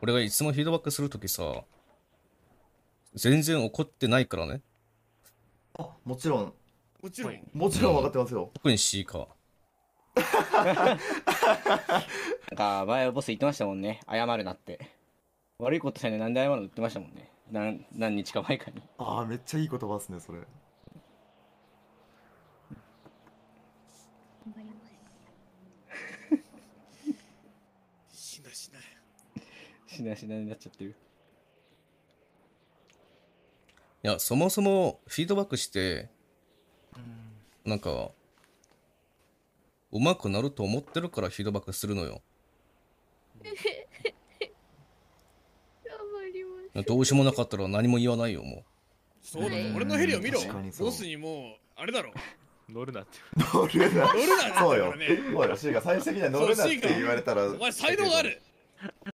俺がいつもフィードバックするときさ、全然怒ってないからね。あ、もちろん。もちろん。もちろん分かってますよ。特に C か。なんか、前ボス言ってましたもんね。謝るなって。悪いことしたいの何んで謝るの言ってましたもんね。何何日か前かに。ああ、めっちゃいい言葉ですね、それ。しないしない。しなしなになっちゃってる。いや、そもそもフィードバックして、うん、なんか、うまくなると思ってるからフィードバックするのよ。どうしようもなかったら何も言わないよ、もう。そうだ、ね、俺のヘリを見ろ。ボスにもう、あれだろ。乗るなって。乗るな。乗るな。そうよ。そうよ、シーが最終的には乗るなって言われたら。お前才能がある。